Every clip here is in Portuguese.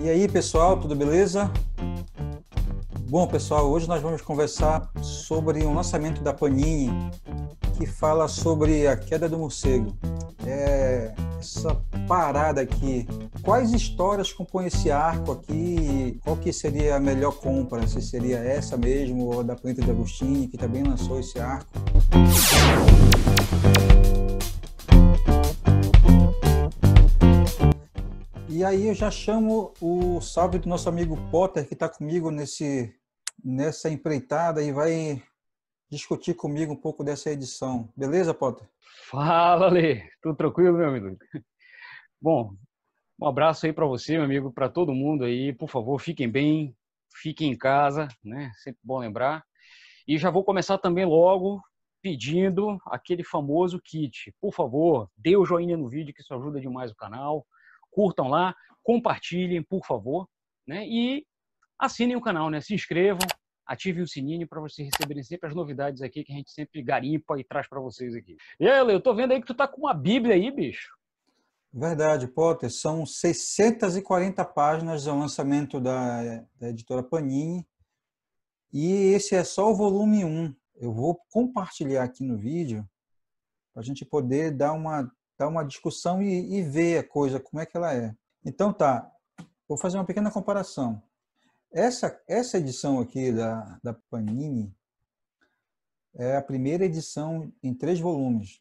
E aí, pessoal, tudo beleza? Bom, pessoal, hoje nós vamos conversar sobre um lançamento da Panini que fala sobre a queda do morcego. É essa parada aqui. Quais histórias compõem esse arco aqui? Qual que seria a melhor compra? Se seria essa mesmo ou da Planeta de Agostinho, que também lançou esse arco? E aí eu já chamo o salve do nosso amigo Potter, que está comigo nesse, nessa empreitada e vai discutir comigo um pouco dessa edição. Beleza, Potter? Fala, Lê. Tudo tranquilo, meu amigo? Bom, um abraço aí para você, meu amigo, para todo mundo aí. Por favor, fiquem bem, fiquem em casa, né? Sempre bom lembrar. E já vou começar também logo pedindo aquele famoso kit. Por favor, dê o joinha no vídeo que isso ajuda demais o canal curtam lá, compartilhem, por favor, né? E assinem o canal, né? Se inscrevam, ativem o sininho para vocês receberem sempre as novidades aqui que a gente sempre garimpa e traz para vocês aqui. E aí, eu tô vendo aí que tu tá com uma bíblia aí, bicho. Verdade, Potter. São 640 páginas ao lançamento da, da editora Panini. E esse é só o volume 1. Eu vou compartilhar aqui no vídeo para a gente poder dar uma dar uma discussão e, e ver a coisa, como é que ela é. Então tá, vou fazer uma pequena comparação. Essa, essa edição aqui da, da Panini é a primeira edição em três volumes.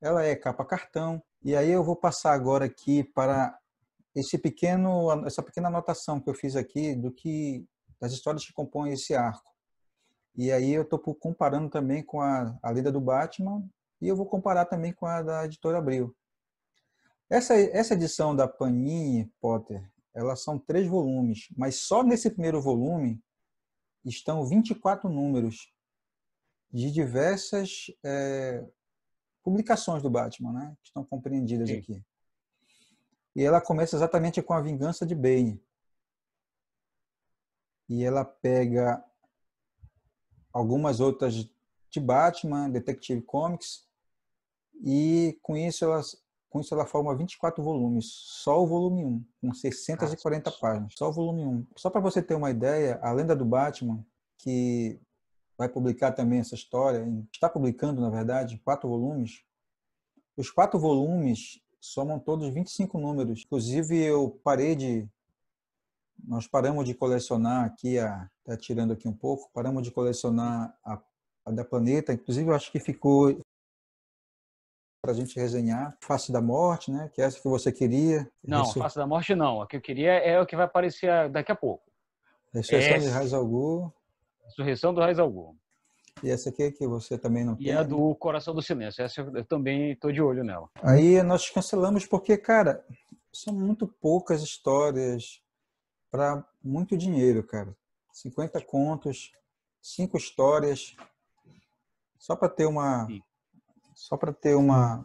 Ela é capa cartão. E aí eu vou passar agora aqui para esse pequeno, essa pequena anotação que eu fiz aqui do que das histórias que compõem esse arco. E aí eu estou comparando também com a, a Lenda do Batman e eu vou comparar também com a da editora Abril. Essa, essa edição da Panini Potter, elas são três volumes, mas só nesse primeiro volume estão 24 números de diversas é, publicações do Batman, né? Que estão compreendidas Sim. aqui. E ela começa exatamente com a vingança de Bane. E ela pega algumas outras de Batman, Detective Comics, e com isso ela, com isso ela forma 24 volumes, só o volume 1, com 640 ah, páginas, só o volume 1. Só para você ter uma ideia, a Lenda do Batman, que vai publicar também essa história, está publicando, na verdade, quatro volumes. Os quatro volumes somam todos 25 números. Inclusive, eu parei de. Nós paramos de colecionar aqui, a, tá tirando aqui um pouco, paramos de colecionar a, a da Planeta. Inclusive, eu acho que ficou para a gente resenhar. Face da Morte, né? Que é essa que você queria. Não, Face da Morte não. A que eu queria é o que vai aparecer daqui a pouco. Ressurreição essa... de Raiz Algu. Ressurreição do Raiz Algu. E essa aqui que você também não e tem. E a do Coração do Silêncio. Essa eu também estou de olho nela. Aí nós cancelamos porque, cara, são muito poucas histórias para muito dinheiro, cara. 50 contos, cinco histórias, só para ter uma, Sim só para ter uma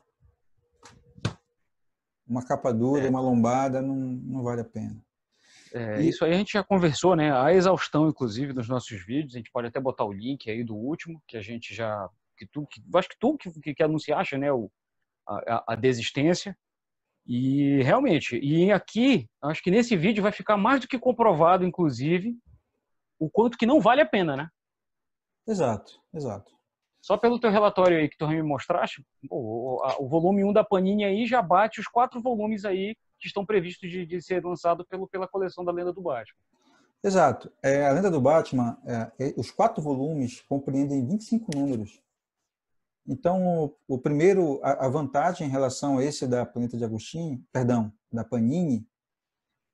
uma capa dura, é. uma lombada, não, não vale a pena. É, e... Isso aí a gente já conversou, né? A exaustão, inclusive, nos nossos vídeos. A gente pode até botar o link aí do último, que a gente já. Que tu, que, acho que tu que, que, que acha, né? O, a, a desistência. E realmente, e aqui, acho que nesse vídeo vai ficar mais do que comprovado, inclusive, o quanto que não vale a pena, né? Exato, exato. Só pelo teu relatório aí que tu me mostraste, o, o, o volume 1 da Panini aí já bate os quatro volumes aí que estão previstos de, de ser lançado pelo, pela coleção da Lenda do Batman. Exato. É, a Lenda do Batman, é, é os quatro volumes compreendem 25 números. Então, o, o primeiro, a, a, vantagem em relação a esse da Planeta de Agostinho, perdão, da Panini,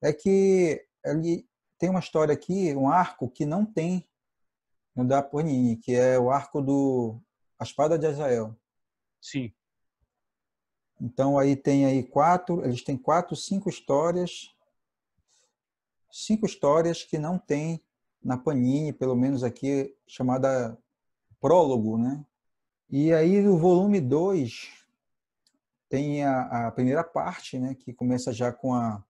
é que ele tem uma história aqui, um arco que não tem um da Panini, que é o arco do A Espada de Azael. Sim. Então aí tem aí quatro, eles têm quatro, cinco histórias, cinco histórias que não tem na Panini, pelo menos aqui chamada prólogo, né? E aí o volume 2 tem a, a, primeira parte, né, que começa já com a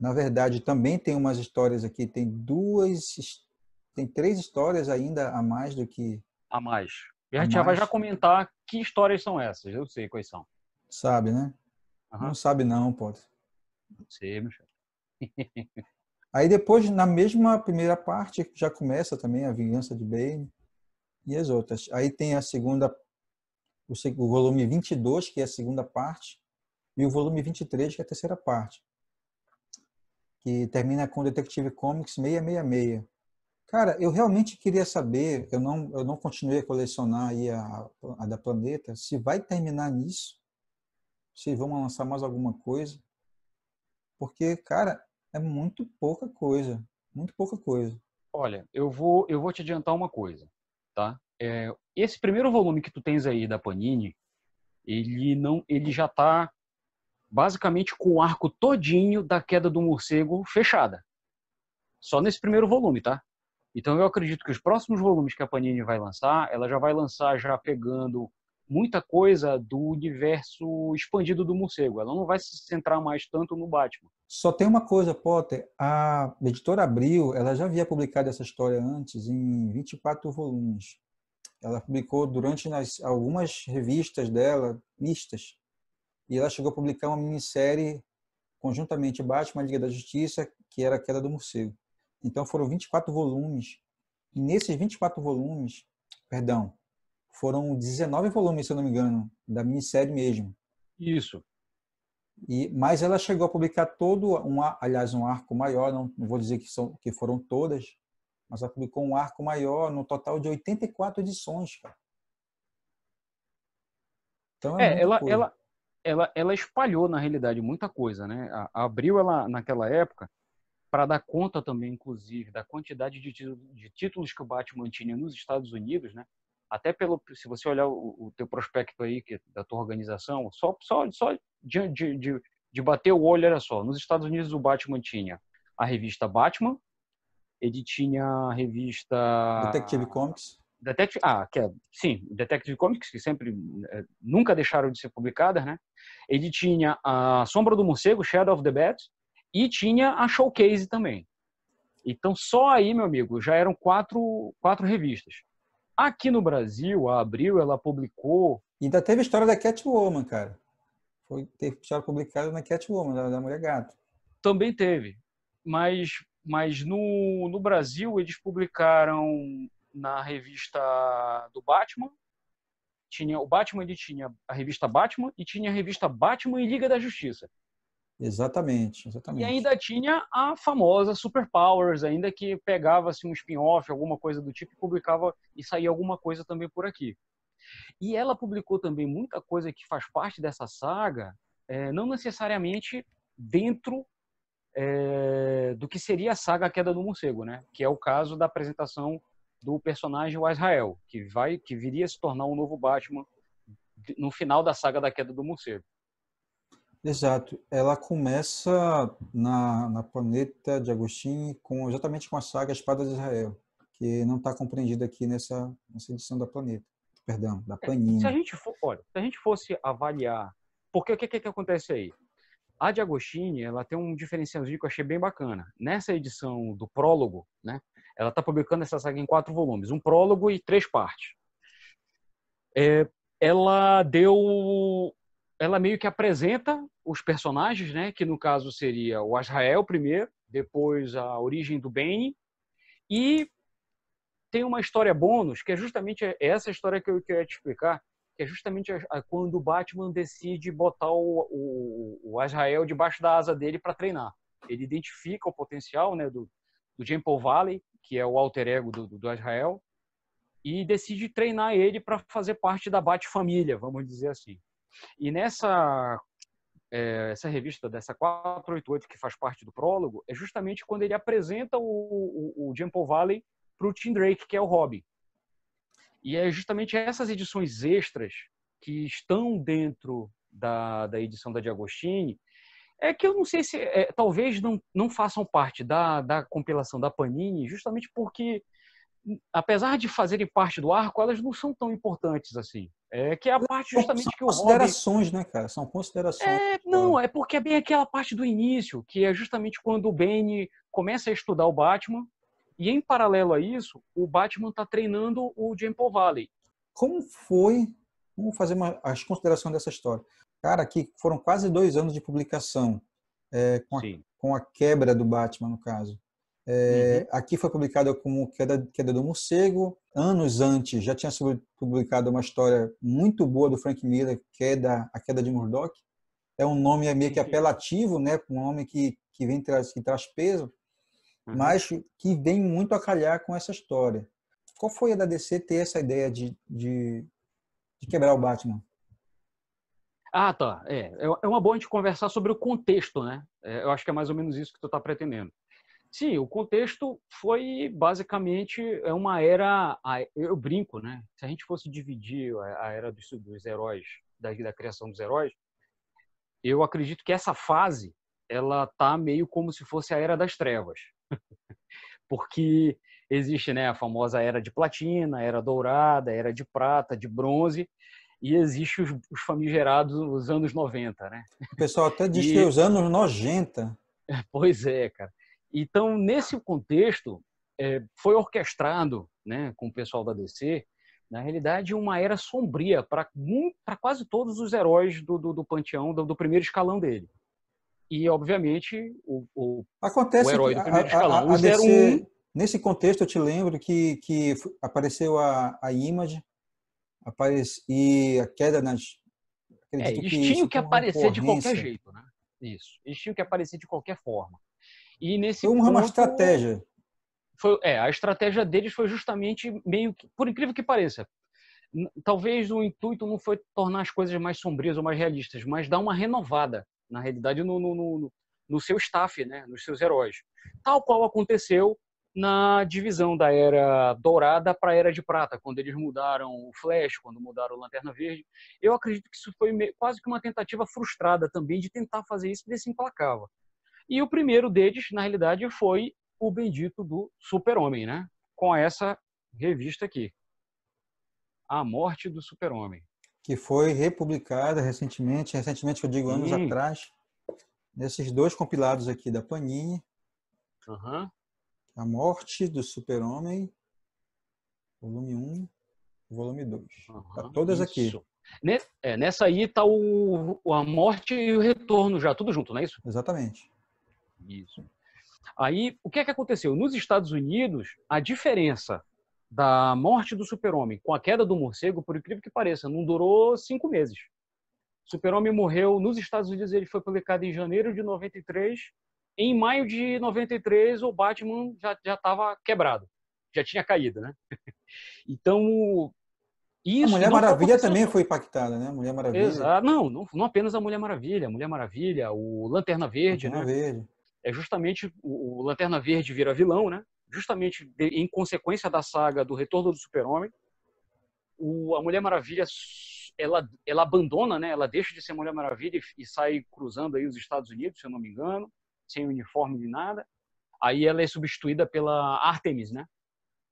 na verdade também tem umas histórias aqui, tem duas tem três histórias ainda a mais do que. A mais. E a, gente já vai já comentar que histórias são essas. Eu sei quais são. Sabe, né? Uhum. Não sabe, não, pode. Não sei, meu Aí depois, na mesma primeira parte, já começa também a vingança de Bane e as outras. Aí tem a segunda, o volume 22, que é a segunda parte, e o volume 23, que é a terceira parte, que termina com Detective Comics 666. Cara, eu realmente queria saber, eu não, eu não continuei a colecionar aí a, a da Planeta, se vai terminar nisso, se vão lançar mais alguma coisa, porque, cara, é muito pouca coisa, muito pouca coisa. Olha, eu vou, eu vou te adiantar uma coisa, tá? É, esse primeiro volume que tu tens aí da Panini, ele não, ele já tá basicamente com o arco todinho da queda do morcego fechada. Só nesse primeiro volume, tá? Então eu acredito que os próximos volumes que a Panini vai lançar, ela já vai lançar já pegando muita coisa do universo expandido do morcego. Ela não vai se centrar mais tanto no Batman. Só tem uma coisa, Potter. A editora Abril, ela já havia publicado essa história antes em 24 volumes. Ela publicou durante nas, algumas revistas dela, listas, e ela chegou a publicar uma minissérie conjuntamente Batman e Liga da Justiça, que era a Queda do Morcego. Então foram 24 volumes. E nesses 24 volumes, perdão, foram 19 volumes, se eu não me engano, da minissérie mesmo. Isso. E, mas ela chegou a publicar todo um, aliás, um arco maior, não, não vou dizer que, são, que foram todas, mas ela publicou um arco maior, no total de 84 edições, cara. Então, é, é ela, coisa. ela, ela, ela espalhou, na realidade, muita coisa, né? A, a Abril, ela, naquela época, para dar conta também, inclusive, da quantidade de, de, títulos que o Batman tinha nos Estados Unidos, né? Até pelo, se você olhar o, o teu prospecto aí que, da tua organização, só só só de, de, de bater o olho era só. Nos Estados Unidos o Batman tinha a revista Batman, ele tinha a revista Detective Comics. Detective, ah, que é, sim, Detective Comics, que sempre, é, nunca deixaram de ser publicadas, né? Ele tinha a Sombra do Morcego, Shadow of the Bat, e tinha a Showcase também. Então, só aí, meu amigo, já eram quatro, quatro revistas. Aqui no Brasil, a Abril, ela publicou. Ainda teve história da Catwoman, cara. Foi, teve história publicada na Catwoman, da, da Mulher Gato. Também teve. Mas, mas no, no Brasil, eles publicaram na revista do Batman. Tinha, o Batman ele tinha a revista Batman e tinha a revista Batman e Liga da Justiça. Exatamente, exatamente. E ainda tinha a famosa Superpowers, ainda que pegava-se assim, um spin-off, alguma coisa do tipo, e publicava e saía alguma coisa também por aqui. E ela publicou também muita coisa que faz parte dessa saga, é, não necessariamente dentro é, do que seria a saga a Queda do Morcego, né? Que é o caso da apresentação do personagem Israel, que vai, que viria a se tornar o um novo Batman no final da saga da Queda do Morcego. Exato. Ela começa na, na planeta de Agostinho com, exatamente com a saga Espada de Israel, que não está compreendida aqui nessa, nessa edição da planeta. Perdão, da é, Panini. Se a gente, for, olha, se a gente fosse avaliar, porque o que, que, que acontece aí? A de Agostini, ela tem um diferencialzinho que eu achei bem bacana. Nessa edição do prólogo, né, ela está publicando essa saga em quatro volumes, um prólogo e três partes. É, ela deu ela meio que apresenta os personagens, né? Que no caso seria o Israel primeiro, depois a origem do Bane e tem uma história bônus que é justamente é, é essa história que eu queria te explicar, que é justamente a, quando o Batman decide botar o, o, o debaixo da asa dele para treinar. Ele identifica o potencial, né? Do, do Jampo Valley, que é o alter ego do, do, e decide treinar ele para fazer parte da Bat-família, vamos dizer assim. E nessa é, essa revista dessa 488 que faz parte do prólogo é justamente quando ele apresenta o, o, o Jim Valley para o Tim Drake, que é o Robin E é justamente essas edições extras que estão dentro da, da edição da Diagostini é que eu não sei se é, talvez não, não façam parte da, da compilação da Panini, justamente porque apesar de fazerem parte do arco, elas não são tão importantes assim. É, que é a parte justamente São que o considerações, né, cara? São considerações. É, tipo, não, é porque é bem aquela parte do início, que é justamente quando o Bane começa a estudar o Batman, e em paralelo a isso, o Batman está treinando o Jampo Valley. Como foi? Vamos fazer uma, as considerações dessa história. Cara, que foram quase dois anos de publicação, é, com, a, com, a, quebra do Batman, no caso. É, uhum. Aqui foi publicada como Queda, Queda do Morcego. Anos antes já tinha sido publicada uma história muito boa do Frank Miller, Queda, A Queda de Murdoch. É um nome meio que apelativo, né? um nome que, que, vem, traz, que traz peso, uhum. mas que vem muito a calhar com essa história. Qual foi a da DC ter essa ideia de, de, de quebrar o Batman? Ah, tá. É, é, é uma boa a gente conversar sobre o contexto, né? É, eu acho que é mais ou menos isso que tu está pretendendo. Sim, o contexto foi basicamente é uma era. Eu brinco, né? Se a gente fosse dividir a era dos, dos heróis, da, da criação dos heróis, eu acredito que essa fase ela tá meio como se fosse a era das trevas, porque existe né a famosa era de platina, era dourada, era de prata, de bronze e existe os, os famigerados os anos 90, né? O pessoal até diz e... que é os anos 90. Pois é, cara. Então, nesse contexto, é, foi orquestrado né, com o pessoal da DC, na realidade, uma era sombria para quase todos os heróis do, do, do panteão, do, do, primeiro escalão dele. E, obviamente, o, o, Acontece o herói do primeiro a, escalão, a, a, DC, um... Nesse contexto, eu te lembro que, que apareceu a, a Image e a queda nas... É, eles tinham que é aparecer de qualquer jeito, né? Isso. Eles tinham que aparecer de qualquer forma. E nesse foi uma ponto, estratégia. Foi, é, a estratégia deles foi justamente meio que, por incrível que pareça, talvez o intuito não foi tornar as coisas mais sombrias ou mais realistas, mas dar uma renovada, na realidade, no, no, no, no seu staff, né? nos seus heróis. Tal qual aconteceu na divisão da Era Dourada para a Era de Prata, quando eles mudaram o Flash, quando mudaram o Lanterna Verde. Eu acredito que isso foi quase que uma tentativa frustrada também de tentar fazer isso, porque se emplacava. E o primeiro deles, na realidade, foi o bendito do Super-Homem, né? Com essa revista aqui. A Morte do Super-Homem. Que foi republicada recentemente, recentemente eu digo anos Sim. atrás, nesses dois compilados aqui da Panini. Uhum. A Morte do Super-Homem, volume 1, volume 2. Uhum, tá todas isso. aqui. É, nessa aí tá o, a morte e o retorno já, tudo junto, não é isso? Exatamente. Isso. Aí, o que é que aconteceu? Nos Estados Unidos, a diferença da morte do super-homem com a queda do morcego, por incrível que pareça, não durou cinco meses. O super-homem morreu nos Estados Unidos, ele foi publicado em janeiro de 93. Em maio de 93, o Batman já estava quebrado. Já tinha caído, né? Então, isso, a Mulher tá Maravilha também foi impactada, né? Mulher Maravilha. Exato. Não, não, não apenas a Mulher Maravilha. A Mulher Maravilha, o Lanterna Verde, Lanterna né? Verde é justamente o, o Lanterna Verde vira vilão, né? Justamente de, em consequência da saga do Retorno do Super-Homem. A Mulher Maravilha ela, ela abandona, né? Ela deixa de ser Mulher Maravilha e, e sai cruzando aí os Estados Unidos, se eu não me engano, sem uniforme de nada. Aí ela é substituída pela Artemis, né?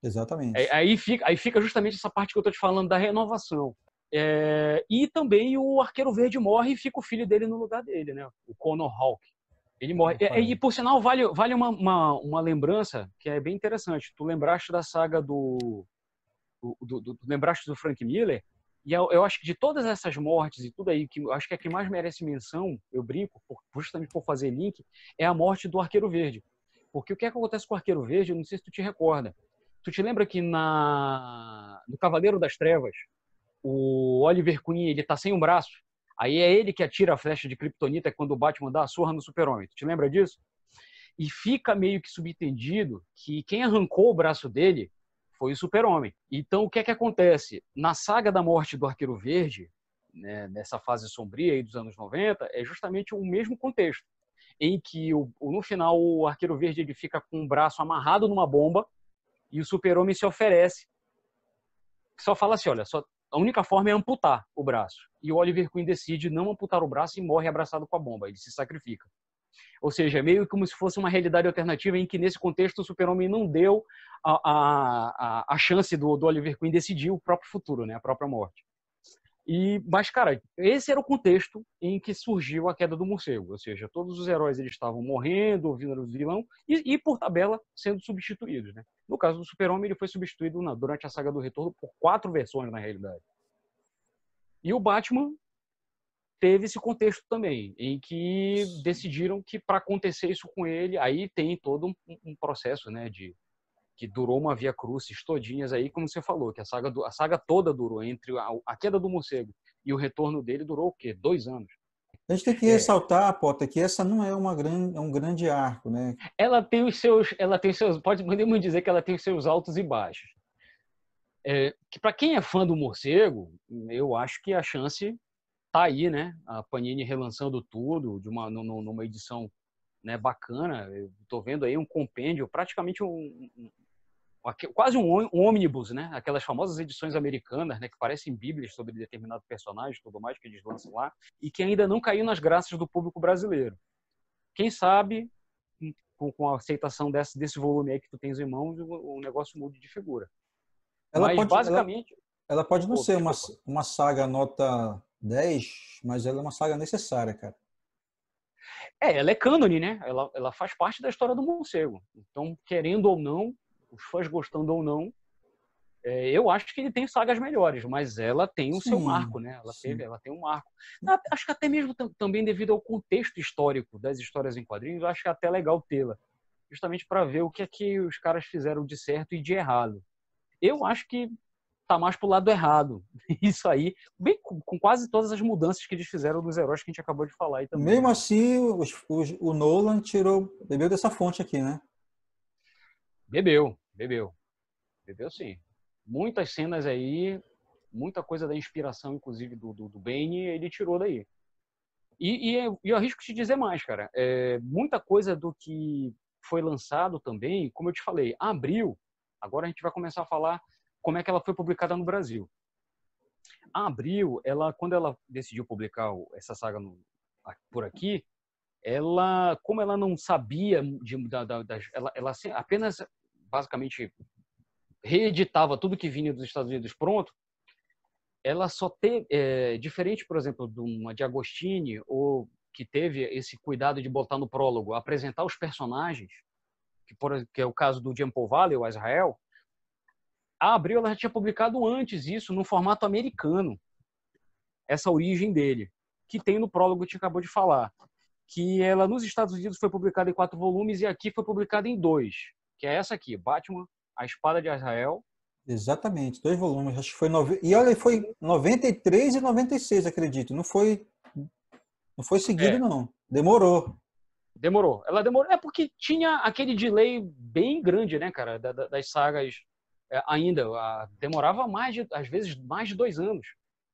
Exatamente. Aí, é, aí fica, aí fica justamente essa parte que eu estou te falando da renovação. É, e também o Arqueiro Verde morre e fica o filho dele no lugar dele, né? O Connor Hawk. Ele morre. E, e, por sinal, vale, vale uma, uma, uma, lembrança que é bem interessante. Tu lembraste da saga do. do, do, do lembraste do Frank Miller? E eu, eu, acho que de todas essas mortes e tudo aí, que acho que a que mais merece menção, eu brinco, por, justamente por fazer link, é a morte do Arqueiro Verde. Porque o que, é que acontece com o Arqueiro Verde, eu não sei se tu te recorda. Tu te lembra que na no Cavaleiro das Trevas, o Oliver Queen, ele tá sem um braço Aí é ele que atira a flecha de Kryptonita quando o Batman dá a surra no super-homem. Te lembra disso? E fica meio que subentendido que quem arrancou o braço dele foi o super-homem. Então, o que é que acontece? Na saga da morte do Arqueiro Verde, né, nessa fase sombria aí dos anos 90, é justamente o mesmo contexto. Em que, o, no final, o Arqueiro Verde ele fica com o braço amarrado numa bomba e o super-homem se oferece. Só fala assim, olha, só a única forma é amputar o braço. E o Oliver Queen decide não amputar o braço e morre abraçado com a bomba. Ele se sacrifica. Ou seja, é meio como se fosse uma realidade alternativa em que, nesse contexto, o super-homem não deu a, a, a, chance do, do Oliver Queen decidir o próprio futuro, né? a própria morte. E, mas, cara, esse era o contexto em que surgiu a queda do morcego. Ou seja, todos os heróis eles estavam morrendo, ouvindo vindo vilão, e, e, por tabela sendo substituídos. Né? No caso do Super-Homem, ele foi substituído na, durante a saga do retorno por quatro versões, na realidade. E o Batman teve esse contexto também, em que decidiram que para acontecer isso com ele, aí tem todo um, um processo né, de que durou uma via crucis todinhas aí, como você falou, que a saga, a saga toda durou entre a, a queda do morcego e o retorno dele durou o quê? Dois anos. A gente tem que é. ressaltar, Pota, que essa não é uma grande, é um grande arco, né? Ela tem os seus, ela tem os seus, pode, podemos dizer que ela tem os seus altos e baixos. É, que para quem é fã do morcego, eu acho que a chance tá aí, né? A Panini relançando tudo de uma numa edição né, bacana. estou vendo aí um compêndio, praticamente um, quase um, um ônibus, né? Aquelas famosas edições americanas, né? Que parecem bíblias sobre determinado personagem, tudo mais que eles lançam lá e que ainda não caiu nas graças do público brasileiro. Quem sabe hum, com, com a aceitação desse, desse volume aí que tu tens em mãos, o, o negócio mude de figura. Ela mas pode, basicamente. Ela, ela pode não pô, ser uma, uma saga nota 10, mas ela é uma saga necessária, cara. É, ela é cânone, né? Ela, ela faz parte da história do morcego. Então, querendo ou não, os fãs gostando ou não, é, eu acho que ele tem sagas melhores, mas ela tem o sim, seu marco, né? Ela, teve, ela tem um marco. Acho que até mesmo também devido ao contexto histórico das histórias em quadrinhos, acho que é até legal tê-la. Justamente para ver o que é que os caras fizeram de certo e de errado. Eu acho que tá mais pro lado errado. Isso aí, bem com, com quase todas as mudanças que eles fizeram dos heróis que a gente acabou de falar aí também. Mesmo né? assim, os, os, o Nolan tirou, bebeu dessa fonte aqui, né? Bebeu, Bebeu. Bebeu sim. Muitas cenas aí, muita coisa da inspiração, inclusive, do, do, do Bane, ele tirou daí. E, é, e, eu arrisco te dizer mais, cara. É, muita coisa do que foi lançado também, como eu te falei, abril. Agora a gente vai começar a falar como é que ela foi publicada no Brasil. A Abril, ela, quando ela decidiu publicar essa saga no, por aqui, ela, como ela não sabia de, da, da, das, ela, ela, apenas basicamente reeditava tudo que vinha dos Estados Unidos pronto, ela só tem, é, diferente, por exemplo, de uma de Agostini, ou que teve esse cuidado de botar no prólogo, apresentar os personagens, que, por, que é o caso do Jean Valley, o Israel, a Abril ela já tinha publicado antes isso, no formato americano, essa origem dele, que tem no prólogo que acabou de falar, que ela nos Estados Unidos foi publicada em quatro volumes e aqui foi publicada em dois que é essa aqui, Batman, A Espada de Israel. Exatamente, dois volumes, acho que foi... Nove... E olha, foi 93 e 96, acredito, não foi, não foi seguido, é. não. Demorou. Demorou. Ela demorou. É porque tinha aquele delay bem grande, né, cara, das sagas é, ainda. Demorava mais, de, às vezes, mais de dois anos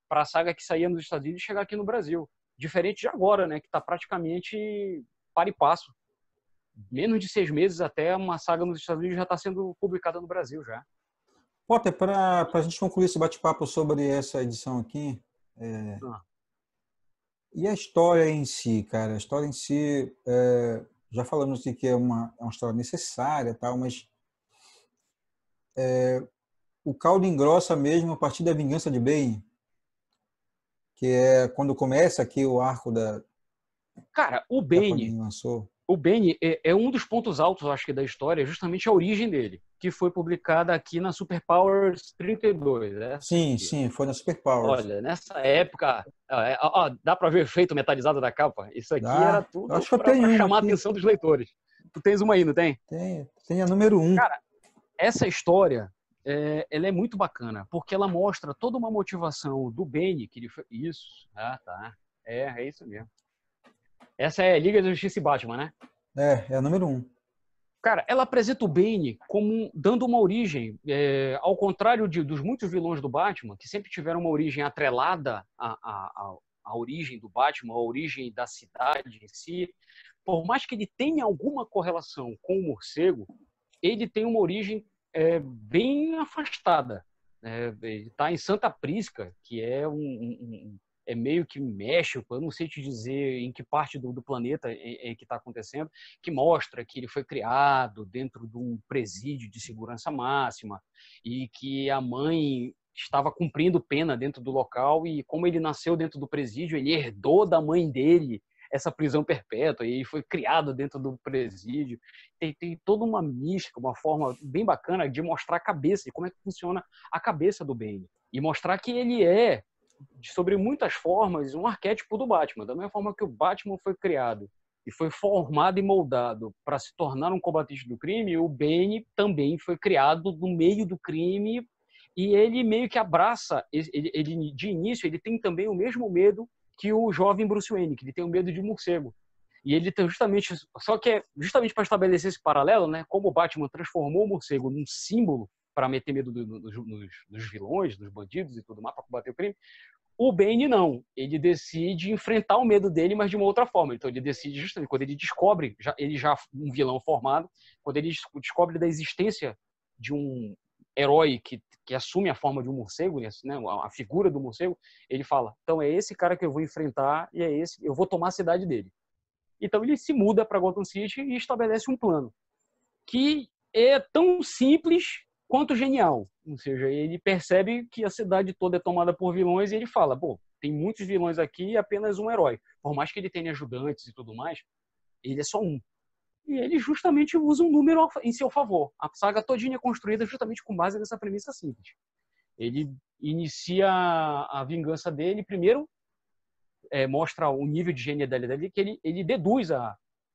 para a saga que saía nos Estados Unidos chegar aqui no Brasil. Diferente de agora, né, que está praticamente para e passo menos de seis meses até uma saga nos Estados Unidos já está sendo publicada no Brasil já. Potter, para a gente concluir esse bate-papo sobre essa edição aqui, é... ah. e a história em si, cara? A história em si, é... já falamos de que é uma, é uma história necessária, tal, mas é... o caldo engrossa mesmo a partir da vingança de Bane, que é quando começa aqui o arco da... Cara, o Bane... lançou o Benny é, é, um dos pontos altos, acho que, da história, justamente a origem dele, que foi publicada aqui na Superpowers 32, né? Sim, sim, foi na Superpowers. Olha, nessa época, ó, é, ó, dá para ver o efeito metalizado da capa? Isso aqui dá. era tudo acho pra, pra chamar a atenção dos leitores. Tu tens uma aí, não tem? Tem, tem a número um. Cara, essa história, é, ela é muito bacana, porque ela mostra toda uma motivação do Benny, que ele foi... Isso, ah, tá. É, é isso mesmo. Essa é Liga da Justiça e Batman, né? É, é a número um. Cara, ela apresenta o Bane como dando uma origem, é, ao contrário de, dos muitos vilões do Batman, que sempre tiveram uma origem atrelada à, à, à origem do Batman, à origem da cidade em si. Por mais que ele tenha alguma correlação com o morcego, ele tem uma origem é, bem afastada. É, ele está em Santa Prisca, que é um, um, é meio que México, eu não sei te dizer em que parte do, do planeta é, é que está acontecendo, que mostra que ele foi criado dentro de um presídio de segurança máxima e que a mãe estava cumprindo pena dentro do local e como ele nasceu dentro do presídio, ele herdou da mãe dele essa prisão perpétua e foi criado dentro do presídio. Tem, tem toda uma mística, uma forma bem bacana de mostrar a cabeça e como é que funciona a cabeça do Ben. e mostrar que ele é sobre muitas formas, um arquétipo do Batman. Da mesma forma que o Batman foi criado e foi formado e moldado para se tornar um combatente do crime, o Bane também foi criado no meio do crime e ele meio que abraça, ele, ele de início ele tem também o mesmo medo que o jovem Bruce Wayne, que ele tem o medo de um morcego. E ele tem justamente, só que é justamente para estabelecer esse paralelo, né, como o Batman transformou o morcego num símbolo para meter medo do, do, dos, vilões, dos bandidos e tudo mais, para combater o crime. O Bane não. Ele decide enfrentar o medo dele, mas de uma outra forma. Então ele decide justamente quando ele descobre, já, ele já um vilão formado, quando ele descobre da existência de um herói que, que assume a forma de um morcego, né, né a figura do morcego, ele fala: então é esse cara que eu vou enfrentar e é esse, eu vou tomar a cidade dele. Então ele se muda para Gotham City e estabelece um plano que é tão simples quanto genial. Ou seja, ele percebe que a cidade toda é tomada por vilões e ele fala: pô, tem muitos vilões aqui e apenas um herói. Por mais que ele tenha ajudantes e tudo mais, ele é só um. E ele justamente usa um número em seu favor. A saga todinha é construída justamente com base nessa premissa simples. Ele inicia a vingança dele, primeiro é, mostra o nível de genialidade dele, que ele, ele deduz a,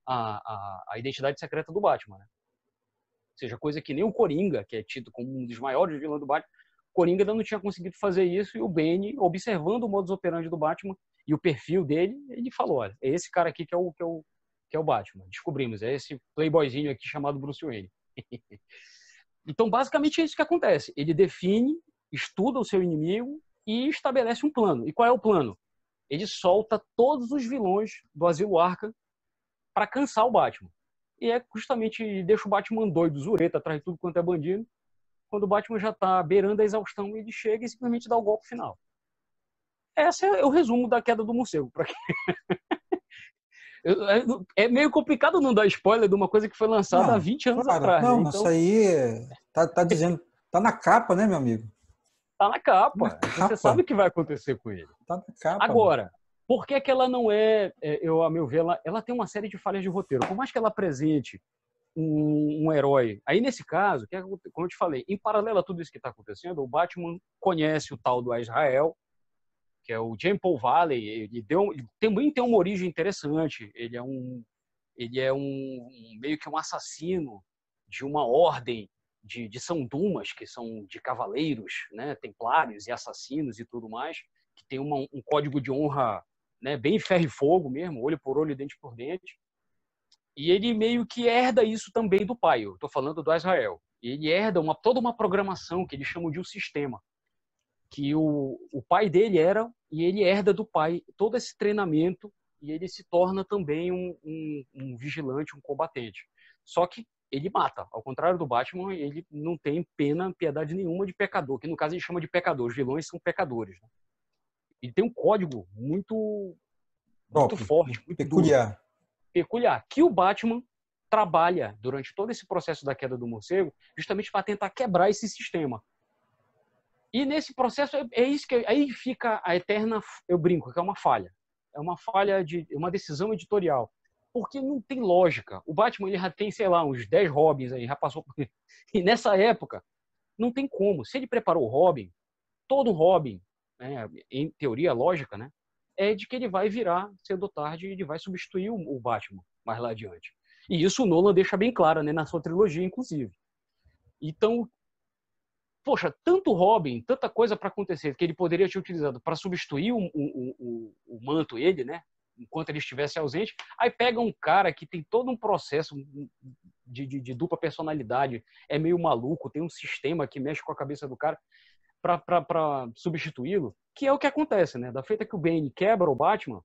a, a, a identidade secreta do Batman. Né? seja, coisa que nem o Coringa, que é tido como um dos maiores vilões do Batman, Coringa ainda não tinha conseguido fazer isso e o Bane, observando o modus operandi do Batman e o perfil dele, ele falou, olha, é esse cara aqui que é o que é o, que é o Batman. Descobrimos, é esse playboyzinho aqui chamado Bruce Wayne. então, basicamente é isso que acontece. Ele define, estuda o seu inimigo e estabelece um plano. E qual é o plano? Ele solta todos os vilões do Asilo Arca para cansar o Batman. E é justamente deixa o Batman doido, zureta, atrás de tudo quanto é bandido. Quando o Batman já está beirando a exaustão, ele chega e simplesmente dá o golpe final. Esse é o resumo da queda do morcego. É, é meio complicado não dar spoiler de uma coisa que foi lançada não, há 20 anos claro, atrás. Né? Não, então... isso aí tá, tá dizendo, tá na capa, né, meu amigo? Tá na capa. Na Você capa. sabe o que vai acontecer com ele. Tá na capa. Agora, mano. Por que, que ela não é, é, eu a meu ver, ela, ela tem uma série de falhas de roteiro. Por mais que ela apresente um, um, herói. Aí, nesse caso, que é, como eu te falei, em paralelo a tudo isso que está acontecendo, o Batman conhece o tal do Israel, que é o James Paul Valley. Ele, deu, ele também tem uma origem interessante. Ele é um, ele é um, um meio que um assassino de uma ordem de, de São Dumas, que são de cavaleiros, né, templários e assassinos e tudo mais, que tem uma, um código de honra né, bem ferro e fogo mesmo, olho por olho, dente por dente. E ele meio que herda isso também do pai. Eu estou falando do Israel. Ele herda uma, toda uma programação que eles chamam de um sistema. Que o, o pai dele era, e ele herda do pai todo esse treinamento, e ele se torna também um, um, um vigilante, um combatente. Só que ele mata. Ao contrário do Batman, ele não tem pena, piedade nenhuma de pecador, que no caso ele chama de pecador. Os vilões são pecadores. Né? Ele tem um código muito, muito forte, muito peculiar. Duro, peculiar. Que o Batman trabalha durante todo esse processo da queda do morcego, justamente para tentar quebrar esse sistema. E nesse processo é, é isso que aí fica a eterna, eu brinco, que é uma falha. É uma falha de é uma decisão editorial. Porque não tem lógica. O Batman ele já tem, sei lá, uns 10 Robins aí, já passou por E nessa época não tem como. Se ele preparou o Robin, todo Robin né, em teoria lógica, né, é de que ele vai virar cedo ou tarde e ele vai substituir o Batman mais lá adiante. E isso o Nolan deixa bem claro, né, na sua trilogia, inclusive. Então, poxa, tanto Robin, tanta coisa para acontecer que ele poderia ter utilizado para substituir o, o, o, o, manto, ele, né? Enquanto ele estivesse ausente. Aí pega um cara que tem todo um processo de, de, de, dupla personalidade, é meio maluco, tem um sistema que mexe com a cabeça do cara para substituí-lo, que é o que acontece, né? Da feita que o Bane quebra o Batman,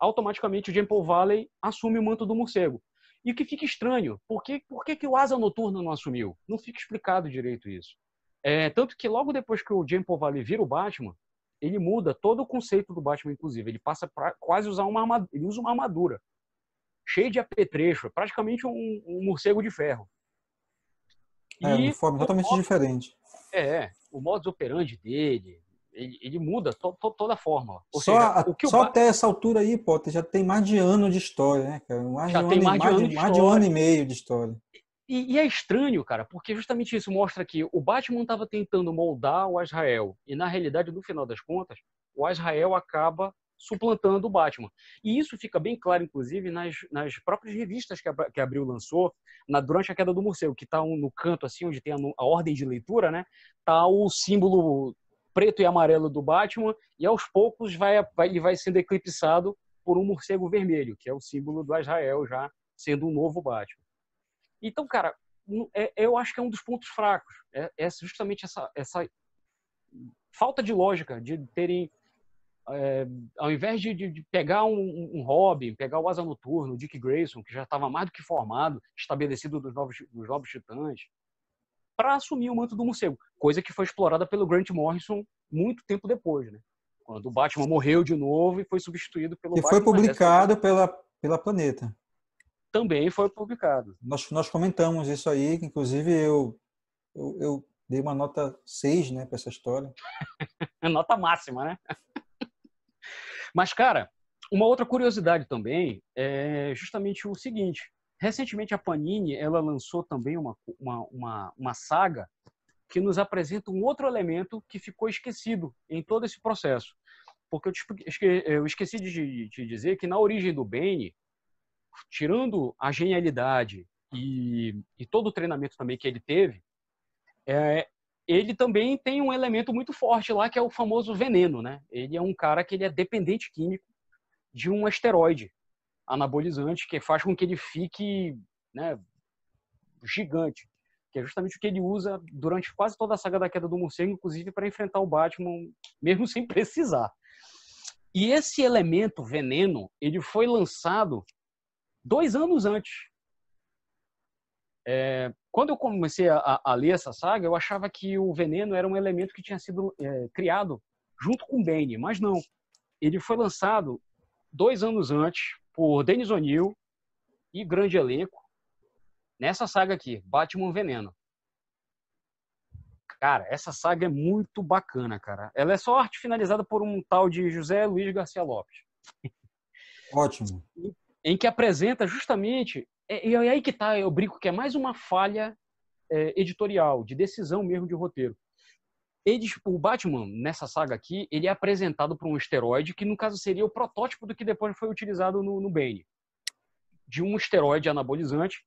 automaticamente o Jim Paul Valley assume o manto do morcego. E o que fica estranho, por que, por que, que o Asa Noturna não assumiu? Não fica explicado direito isso. É, tanto que logo depois que o Jim Paul Valley vira o Batman, ele muda todo o conceito do Batman, inclusive. Ele passa pra quase usar uma armadura, ele usa uma armadura cheia de apetrecho, é praticamente um, um morcego de ferro. É, e, um uniforme totalmente óbvio, diferente. É, o modus operandi dele, ele, ele muda to, to, toda a fórmula. Ou só seja, a, o que só o até essa altura aí, Potter, já tem mais de ano de história, né, cara? Mais já tem ano, mais, de, mais, ano de, mais de um ano e meio de história. E, e, é estranho, cara, porque justamente isso mostra que o Batman estava tentando moldar o Israel e, na realidade, no final das contas, o Israel acaba suplantando o Batman. E isso fica bem claro, inclusive, nas, nas próprias revistas que a, que a Abril lançou na, durante a queda do morcego, que está um, no canto, assim, onde tem a, a, ordem de leitura, né? Tá o símbolo preto e amarelo do Batman, e aos poucos vai, vai, ele vai sendo eclipsado por um morcego vermelho, que é o símbolo do Israel já sendo um novo Batman. Então, cara, é, eu acho que é um dos pontos fracos. É, é justamente essa, essa falta de lógica de terem é, ao invés de, de pegar um, um, Robin, pegar o Asa Noturno, o Dick Grayson, que já estava mais do que formado, estabelecido dos novos, dos novos titãs, para assumir o manto do morcego, coisa que foi explorada pelo Grant Morrison muito tempo depois, né? Quando o Batman morreu de novo e foi substituído pelo e Batman. E foi publicado dessa... pela, pela Planeta. Também foi publicado. Nós, nós comentamos isso aí, inclusive eu, eu, eu dei uma nota 6 né, para essa história. nota máxima, né? Mas, cara, uma outra curiosidade também é justamente o seguinte. Recentemente, a Panini ela lançou também uma, uma, uma, uma saga que nos apresenta um outro elemento que ficou esquecido em todo esse processo. Porque eu, eu esqueci de, dizer que na origem do Bane, tirando a genialidade e, e, todo o treinamento também que ele teve, é, ele também tem um elemento muito forte lá que é o famoso veneno, né? Ele é um cara que ele é dependente químico de um esteroide anabolizante que faz com que ele fique, né, gigante, que é justamente o que ele usa durante quase toda a saga da queda do morcego, inclusive para enfrentar o Batman mesmo sem precisar. E esse elemento veneno, ele foi lançado dois anos antes. É, quando eu comecei a, a, ler essa saga, eu achava que o veneno era um elemento que tinha sido é, criado junto com Bane, mas não. Ele foi lançado dois anos antes por Denis O'Neill e grande elenco nessa saga aqui, Batman Veneno. Cara, essa saga é muito bacana, cara. Ela é só arte finalizada por um tal de José Luiz Garcia Lopes. Ótimo em que apresenta justamente. É, e é, aí que está, eu brinco que é mais uma falha é, editorial, de decisão mesmo de roteiro. Eles, o Batman, nessa saga aqui, ele é apresentado por um esteroide que, no caso, seria o protótipo do que depois foi utilizado no, no Bane. De um esteroide anabolizante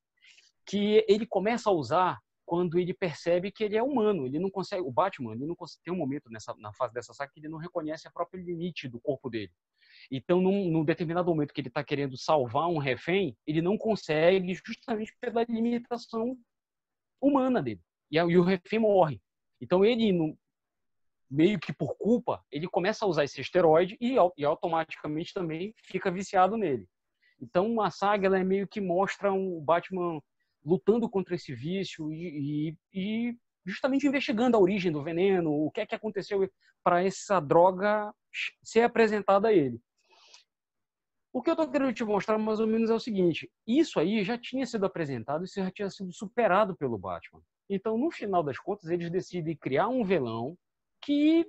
que ele começa a usar quando ele percebe que ele é humano. Ele não consegue, o Batman, ele não consegue, tem um momento nessa, na fase dessa saga que ele não reconhece a própria limite do corpo dele. Então, num, num determinado momento que ele está querendo salvar um refém, ele não consegue justamente pela limitação humana dele. E, e o refém morre. Então, ele, no, meio que por culpa, ele começa a usar esse esteroide e, e automaticamente também fica viciado nele. Então, a saga ela é meio que mostra um Batman lutando contra esse vício e, e, e justamente investigando a origem do veneno, o que é que aconteceu para essa droga ser apresentada a ele. O que eu estou querendo te mostrar mais ou menos é o seguinte: isso aí já tinha sido apresentado, isso já tinha sido superado pelo Batman. Então, no final das contas, eles decidem criar um velão que,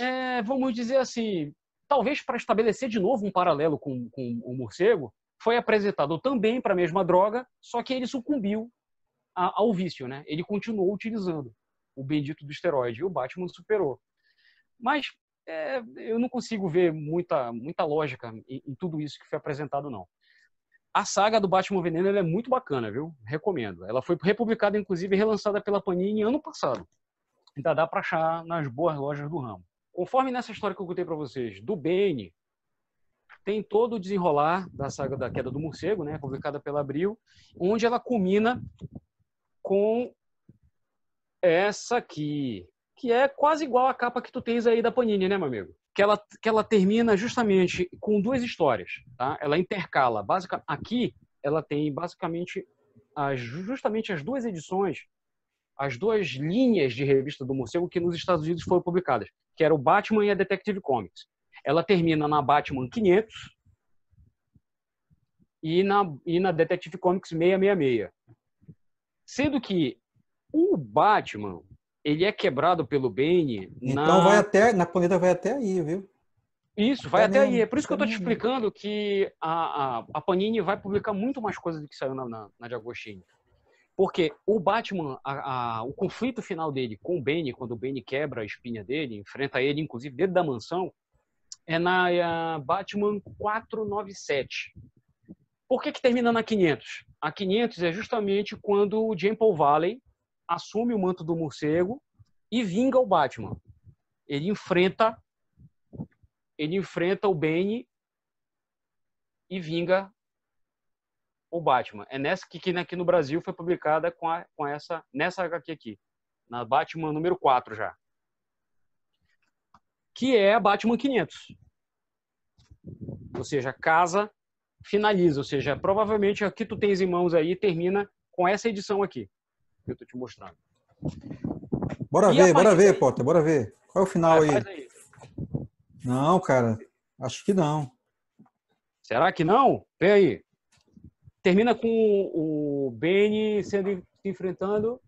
é, vamos dizer assim, talvez para estabelecer de novo um paralelo com, com o morcego, foi apresentado também para a mesma droga, só que ele sucumbiu a, ao vício, né? Ele continuou utilizando o bendito do esteroide e o Batman superou. Mas é, eu não consigo ver muita, muita lógica em, em, tudo isso que foi apresentado, não. A saga do Batman Veneno é muito bacana, viu? Recomendo. Ela foi republicada, inclusive, e relançada pela Panini ano passado. Ainda dá para achar nas boas lojas do ramo. Conforme nessa história que eu contei para vocês, do Bane, tem todo o desenrolar da saga da Queda do Morcego, né? Publicada pela Abril, onde ela culmina com essa aqui, que é quase igual à capa que tu tens aí da Panini, né, meu amigo? Que ela, que ela termina justamente com duas histórias, tá? Ela intercala, basicamente, aqui ela tem basicamente as, justamente as duas edições, as duas linhas de revista do Morcego que nos Estados Unidos foram publicadas, que era o Batman e a Detective Comics. Ela termina na Batman 500 e na, e na Detective Comics 666. Sendo que o Batman, ele é quebrado pelo Bane. Então na... vai até. Na planeta vai até aí, viu? Isso, vai até, até aí. É por isso que eu estou te explicando que a, a, a, Panini vai publicar muito mais coisas do que saiu na, na, na de Agostinho. Porque o Batman, a, a, o conflito final dele com o Bane, quando o Bane quebra a espinha dele, enfrenta ele, inclusive, dentro da mansão, é na é Batman 497. Por que, que termina na 500? A 500 é justamente quando o Jim Paul Valley assume o manto do morcego e vinga o Batman. Ele enfrenta ele enfrenta o Bane e vinga o Batman. É nessa que, que aqui né, no Brasil foi publicada com, a, com essa nessa HQ aqui, na Batman número 4 já. Que é a Batman 500. Ou seja, casa finaliza, ou seja, provavelmente aqui tu tens em mãos aí termina com essa edição aqui que eu tô te mostrando. Bora e ver, bora ver, Potter, bora ver. Qual é o final aí? aí? Não, cara, acho que não. Será que não? Vem aí. Termina com o Benny sendo enfrentando.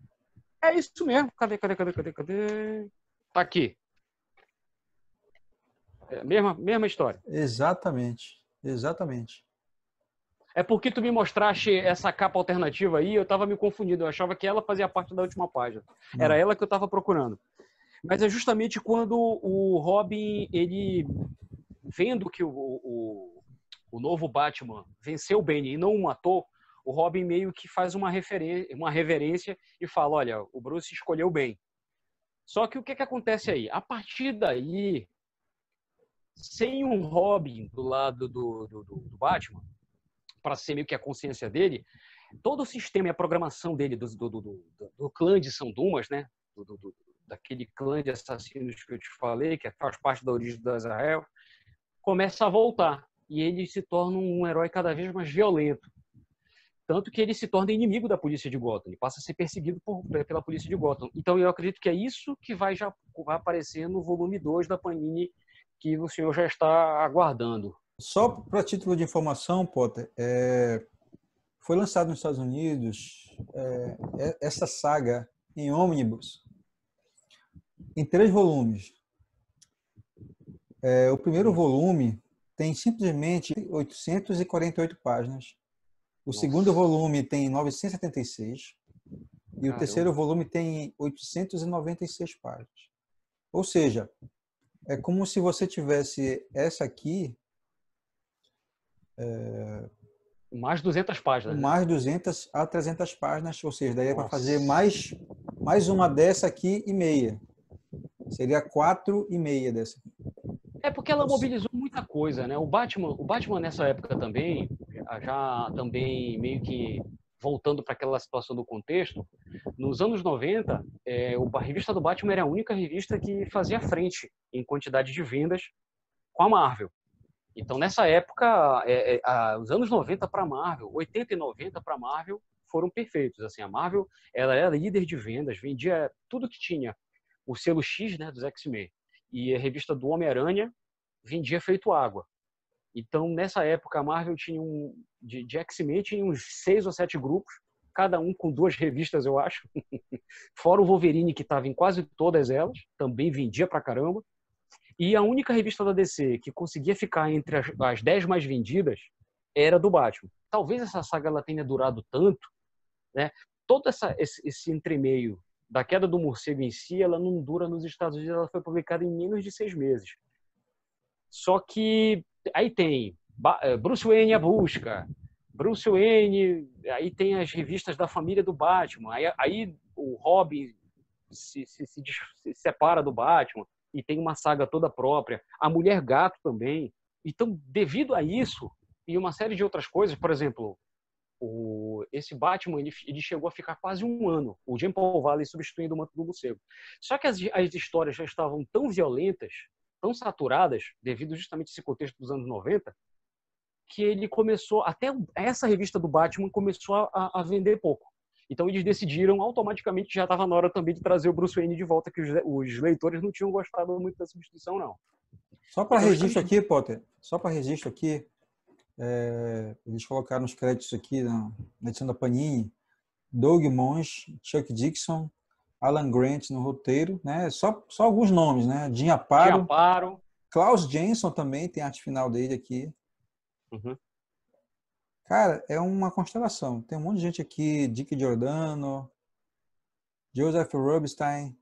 É isso mesmo. Cadê, cadê, cadê, cadê, cadê? Tá aqui. É mesma, mesma história. Exatamente, exatamente é porque tu me mostraste essa capa alternativa aí, eu estava me confundindo, eu achava que ela fazia parte da última página. Não. Era ela que eu estava procurando. Mas é justamente quando o Robin, ele vendo que o, o, o novo Batman venceu o Bane e não o matou, o Robin meio que faz uma, uma reverência e fala, olha, o Bruce escolheu bem. Só que o que, que acontece aí? A partir daí, sem um Robin do lado do, do, do Batman, para ser meio que a consciência dele, todo o sistema e a programação dele, do, do, do, do clã de São Dumas, né? daquele clã de assassinos que eu te falei, que faz parte da origem do Israel, começa a voltar. E ele se torna um herói cada vez mais violento. Tanto que ele se torna inimigo da polícia de Gotham. Ele passa a ser perseguido por, pela polícia de Gotham. Então eu acredito que é isso que vai, já, vai aparecer no volume 2 da Panini, que o senhor já está aguardando. Só para título de informação, Potter, é, foi lançado nos Estados Unidos é, é, essa saga em ônibus, em três volumes. É, o primeiro volume tem simplesmente 848 páginas. O Nossa. segundo volume tem 976. E Caramba. o terceiro volume tem 896 páginas. Ou seja, é como se você tivesse essa aqui é, mais 200 páginas. Né? Mais 200 a 300 páginas, ou seja, daí é para fazer mais, mais uma dessa aqui e meia. Seria quatro e meia dessa. É porque ela mobilizou muita coisa, né? O Batman, o Batman nessa época também, já também meio que voltando para aquela situação do contexto, nos anos 90, é, a revista do Batman era a única revista que fazia frente em quantidade de vendas com a Marvel. Então, nessa época, é, é, a, os anos 90 para a Marvel, 80 e 90 para a Marvel foram perfeitos. Assim, a Marvel ela era líder de vendas, vendia tudo que tinha. O selo X né, dos X-Men. E a revista do Homem-Aranha vendia feito água. Então, nessa época, a Marvel tinha um. De, de X-Men tinha uns seis ou sete grupos, cada um com duas revistas, eu acho. Fora o Wolverine, que estava em quase todas elas, também vendia pra caramba. E a única revista da DC que conseguia ficar entre as, as mais vendidas era do Batman. Talvez essa saga ela tenha durado tanto, né? Todo essa, esse, esse entremeio da queda do morcego em si, ela não dura nos Estados Unidos, ela foi publicada em menos de seis meses. Só que aí tem eh, Bruce Wayne a busca, Bruce Wayne, aí tem as revistas da família do Batman, aí, aí o Robin se, se, se, se separa do Batman, e tem uma saga toda própria. A Mulher Gato também. Então, devido a isso e uma série de outras coisas, por exemplo, o, esse Batman ele, ele, chegou a ficar quase um ano, o Jim Paul Valley substituindo o Manto do Morcego. Só que as, as histórias já estavam tão violentas, tão saturadas, devido justamente a esse contexto dos anos 90, que ele começou, até essa revista do Batman começou a, a vender pouco. Então eles decidiram automaticamente, já estava na hora também de trazer o Bruce Wayne de volta, que os, leitores não tinham gostado muito da substituição, não. Só para registro aqui, Potter, só para registro aqui, é, eles colocaram os créditos aqui na, na edição da Panini, Doug Monge, Chuck Dixon, Alan Grant no roteiro, né? Só, só alguns nomes, né? Dinha Paro. Dinha Paro. Klaus Jensen também tem arte final dele aqui. Uhum. Cara, é uma constelação. Tem um monte de gente aqui, Dick Giordano, Joseph Rubinstein,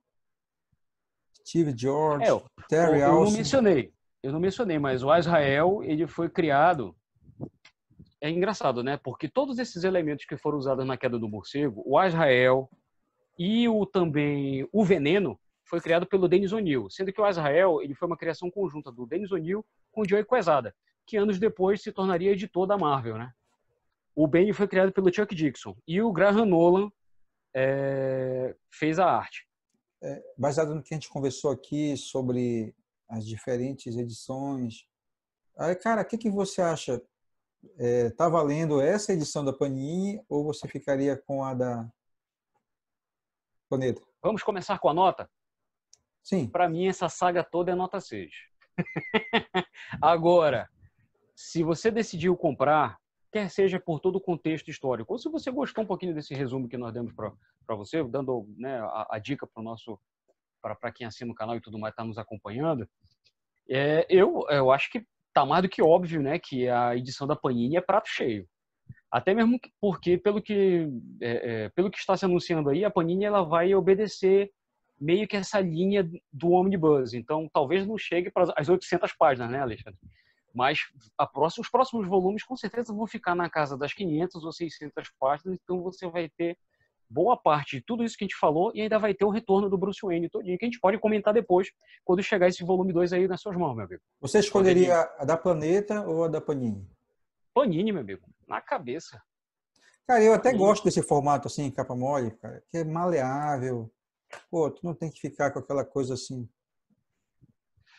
Steve George, é, Terry eu, eu não mencionei, eu não mencionei, mas o Israel ele foi criado. É engraçado, né? Porque todos esses elementos que foram usados na queda do morcego, o Israel e o também o veneno foi criado pelo Denis O'Neill, sendo que o Israel ele foi uma criação conjunta do Denis O'Neill com o Joey Quesada, que anos depois se tornaria editor da Marvel, né? O Bane foi criado pelo Chuck Dixon e o Graham Nolan é, fez a arte. É, baseado no que a gente conversou aqui sobre as diferentes edições, aí, cara, o que, que você acha? É, tá valendo essa edição da Panini ou você ficaria com a da Planeta? Vamos começar com a nota? Sim. Para mim, essa saga toda é nota 6. Agora, se você decidiu comprar, quer seja por todo o contexto histórico. Ou se você gostou um pouquinho desse resumo que nós demos para você, dando né, a, a, dica para o nosso para quem assina o canal e tudo mais está nos acompanhando, é, eu, eu acho que está mais do que óbvio, né, que a edição da Panini é prato cheio. Até mesmo porque pelo que é, é, pelo que está se anunciando aí, a Panini ela vai obedecer meio que essa linha do omnibus. Então, talvez não chegue para as 800 páginas, né, Alexandre? Mas próxima, os próximos volumes com certeza vão ficar na casa das 500 ou 600 páginas, então você vai ter boa parte de tudo isso que a gente falou e ainda vai ter o retorno do Bruce Wayne todinho, que a gente pode comentar depois, quando chegar esse volume 2 aí nas suas mãos, meu amigo. Você escolheria a da Planeta ou a da Panini? Panini, meu amigo, na cabeça. Cara, eu até hum. gosto desse formato assim, capa mole, cara, que é maleável. Pô, tu não tem que ficar com aquela coisa assim,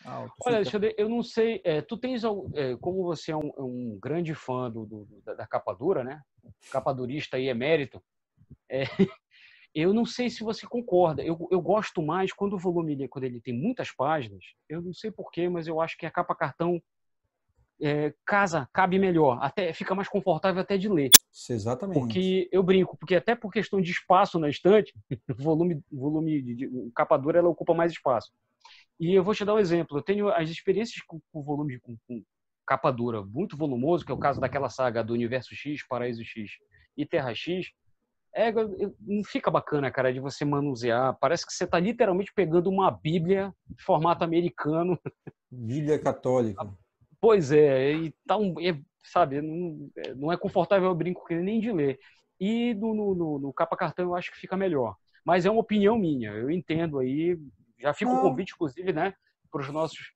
Alto, Olha, assim, Alexandre, tá eu não sei, é, tu tens, é, como você é um, é um grande fã do, do, da, da, capa dura, né? Capadurista e emérito, é, é eu não sei se você concorda. Eu, eu gosto mais quando o volume, quando ele tem muitas páginas, eu não sei porquê, mas eu acho que a capa cartão é, casa, cabe melhor, até fica mais confortável até de ler. Exatamente. Porque eu brinco, porque até por questão de espaço na estante, volume, volume de, de capa dura ela ocupa mais espaço. E eu vou te dar um exemplo. Eu tenho as experiências com, com volume com, com capa dura muito volumoso, que é o caso daquela saga do Universo X, Paraíso X e Terra X. É, não fica bacana, cara, de você manusear. Parece que você está literalmente pegando uma Bíblia de formato americano. Bíblia católica. Pois é, e tá um, é, sabe, não, é, não é confortável, eu brinco que nem de ler. E no, no, no, no capa cartão eu acho que fica melhor. Mas é uma opinião minha, eu entendo aí, já fica o convite, inclusive, né, para os nossos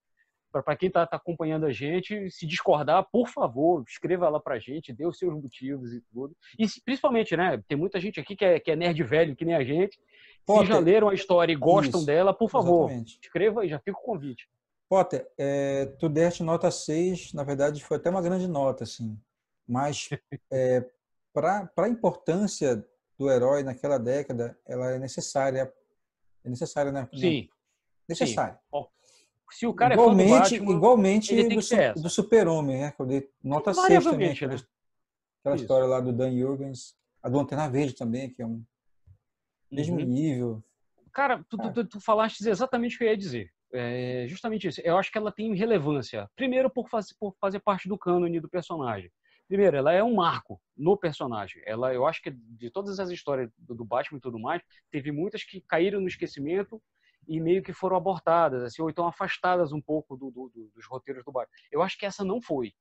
para quem está tá acompanhando a gente, se discordar, por favor, escreva lá para a gente, dê os seus motivos e tudo. E principalmente, né, tem muita gente aqui que é, que é nerd velho, que nem a gente. Potter, se já leram a história e gostam isso, dela, por favor, exatamente. escreva e já fica o convite. Potter, é, tu deste nota 6, na verdade foi até uma grande nota, assim. Mas é, para a importância do herói naquela década, ela é necessária. É necessária, né? né? Sim necessário. Sim. Se o cara é igualmente, é Batman, igualmente do, do Super-Homem, né? Que nota 6 também. Aquela, né? aquela história lá do Dan Jurgens. A do Antena Verde também, que é um mesmo uhum. nível. Cara, tu, tu, tu, falaste exatamente o que eu ia dizer. É justamente isso. Eu acho que ela tem relevância. Primeiro, por, fazer por fazer parte do cânone do personagem. Primeiro, ela é um marco no personagem. Ela, eu acho que de todas as histórias do, do Batman e tudo mais, teve muitas que caíram no esquecimento e meio que foram abortadas, assim, ou então afastadas um pouco do, do, do, dos roteiros do Batman. Eu acho que essa não foi.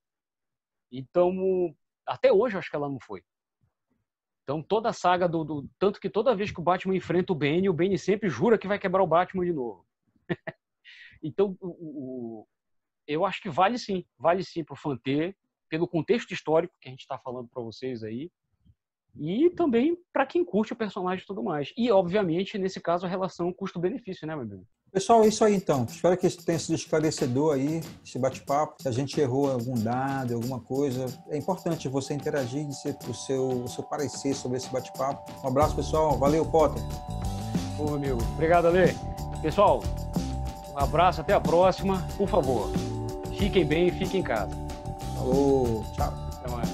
Então, até hoje eu acho que ela não foi. Então, toda a saga do, Tanto que toda vez que o Batman enfrenta o Bane, o Bane sempre jura que vai quebrar o Batman de novo. então, o, o, eu acho que vale sim. Vale sim pro Fantê, pelo contexto histórico que a gente está falando para vocês aí. E também para quem curte o personagem e tudo mais. E, obviamente, nesse caso, a relação custo-benefício, né, meu amigo? Pessoal, é isso aí então. Espero que tenha sido esclarecedor aí, esse bate-papo. Se a gente errou algum dado, alguma coisa, é importante você interagir e ser o seu, o seu parecer sobre esse bate-papo. Um abraço, pessoal. Valeu, Potter. Boa, amigo. Obrigado, Ale. Pessoal, um abraço, até a próxima. Por favor, fiquem bem, fiquem em casa. Falou, tchau. Até mais.